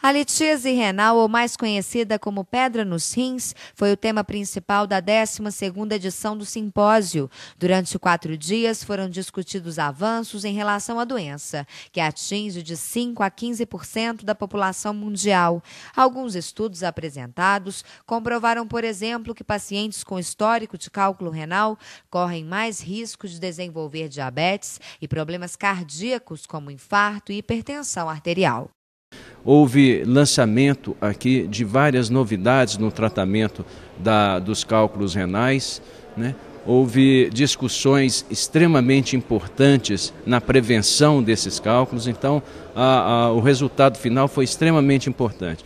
A litíase renal, ou mais conhecida como pedra nos rins, foi o tema principal da 12ª edição do simpósio. Durante quatro dias foram discutidos avanços em relação à doença, que atinge de 5 a 15% da população mundial. Alguns estudos apresentados comprovaram, por exemplo, que pacientes com histórico de cálculo renal correm mais risco de desenvolver diabetes e problemas cardíacos como infarto e hipertensão arterial. Houve lançamento aqui de várias novidades no tratamento da, dos cálculos renais. Né? Houve discussões extremamente importantes na prevenção desses cálculos, então a, a, o resultado final foi extremamente importante.